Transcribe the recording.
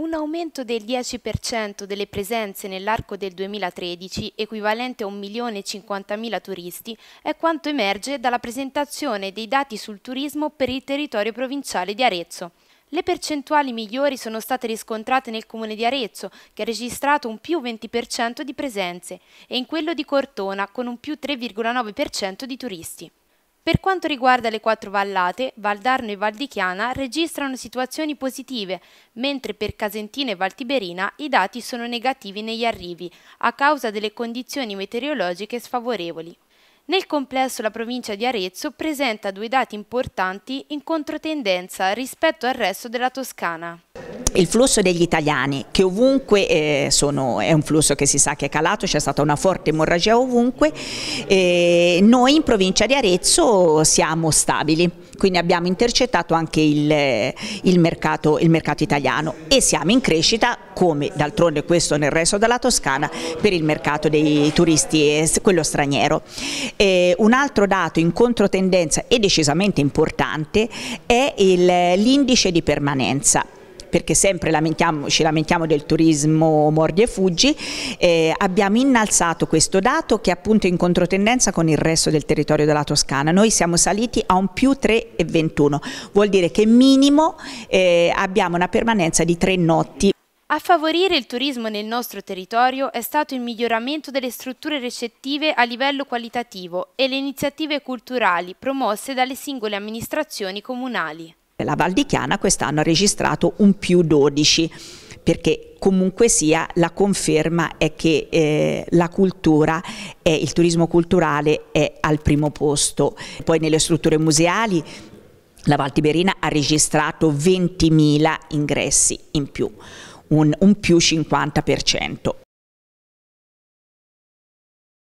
Un aumento del 10% delle presenze nell'arco del 2013, equivalente a 1.050.000 turisti, è quanto emerge dalla presentazione dei dati sul turismo per il territorio provinciale di Arezzo. Le percentuali migliori sono state riscontrate nel comune di Arezzo, che ha registrato un più 20% di presenze, e in quello di Cortona, con un più 3,9% di turisti. Per quanto riguarda le quattro vallate, Valdarno e Val di Chiana registrano situazioni positive, mentre per Casentino e Valtiberina i dati sono negativi negli arrivi, a causa delle condizioni meteorologiche sfavorevoli. Nel complesso la provincia di Arezzo presenta due dati importanti in controtendenza rispetto al resto della Toscana il flusso degli italiani, che ovunque eh, sono, è un flusso che si sa che è calato, c'è stata una forte emorragia ovunque, eh, noi in provincia di Arezzo siamo stabili, quindi abbiamo intercettato anche il, eh, il, mercato, il mercato, italiano e siamo in crescita, come d'altronde questo nel resto della Toscana, per il mercato dei turisti, eh, quello straniero. Eh, un altro dato in controtendenza e decisamente importante è l'indice di permanenza perché sempre lamentiamo, ci lamentiamo del turismo mordi e fuggi, eh, abbiamo innalzato questo dato che è appunto in controtendenza con il resto del territorio della Toscana. Noi siamo saliti a un più 3,21, vuol dire che minimo eh, abbiamo una permanenza di tre notti. A favorire il turismo nel nostro territorio è stato il miglioramento delle strutture recettive a livello qualitativo e le iniziative culturali promosse dalle singole amministrazioni comunali la Val di Chiana quest'anno ha registrato un più 12 perché comunque sia la conferma è che eh, la cultura e il turismo culturale è al primo posto. Poi nelle strutture museali la Val Tiberina ha registrato 20.000 ingressi in più, un, un più 50%.